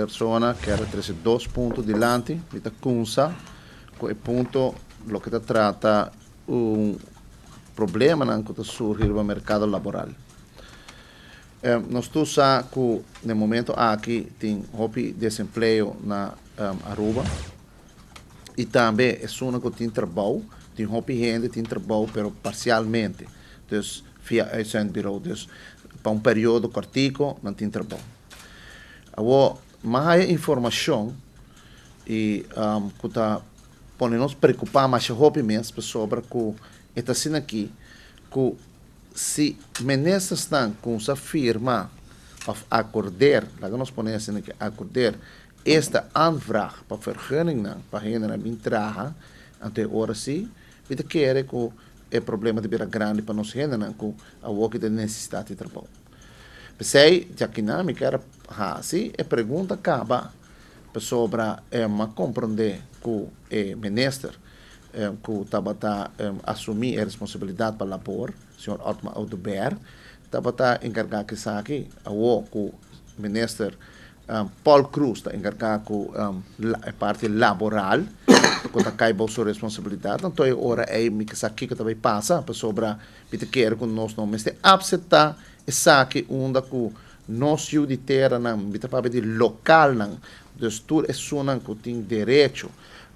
persona che era 32 punti di lanti, vita cunsa, e punto lo che tratta un problema eh, che sorge nel mercato lavorale. Eh, nós tu sa que no momento aqui tem hopi desemprego na um, ehm, Aruba e também é só que tem trabalho tem hopi gente tem trabalho pero parcialmente então fia é eh, sendo virou então para um período cortico não tem trabalho agora mais informação e um, que está podendo nos preocupar mais rapidamente sobre que está sendo aqui que se menestas estão com essa firma a acordar, lá que nós podemos assim aqui, acordar esta aanvraag para vergunning para hen min traha ante ora si vita kere ko e problema de bira grande para nos hen nan ko a que de necessidade de trabalho Pensei, a dinâmica era assim, a pergunta acaba sobre é, compreender que o ministro que estava a assumir a responsabilidade para labor, o senhor Otmar Oduber, estava tá encarregado que aqui, o ministro um, Paul Cruz está encarregado com um, a parte laboral, quando cai a sua responsabilidade. Então, agora é o que aqui que também passa, para sobra, que quer com nós não, mas tem aceitar essa que onda com nós e de terra, para de local, não. Então, tudo é só que tem direito,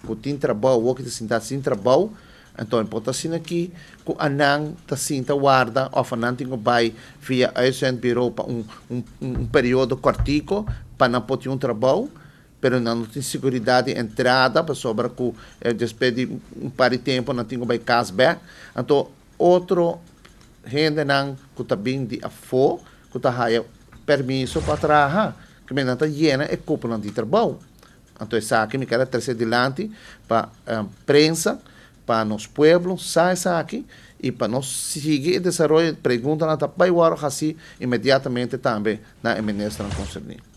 que tem trabalho, ou que tem trabalho, então, assim aqui, com a NAN, está assim, está guarda, ou a NAN tem vai via a SN Bureau para um, um, um período cortico, para não poder um trabalho, mas não tem segurança de entrada, para sobra que eh, depois de um par de tempo, não tem casa cashback. Então, outro gente não que está bem de afo, que está raia permiso para trabalhar, que me não está llena e é cúpula de trabalho. Então, essa aqui me quer trazer adiante para a eh, prensa, para nos pueblos, sai, aqui, e para nós seguir desenvolvimento perguntam, na o assim, imediatamente também, na ministra concernida.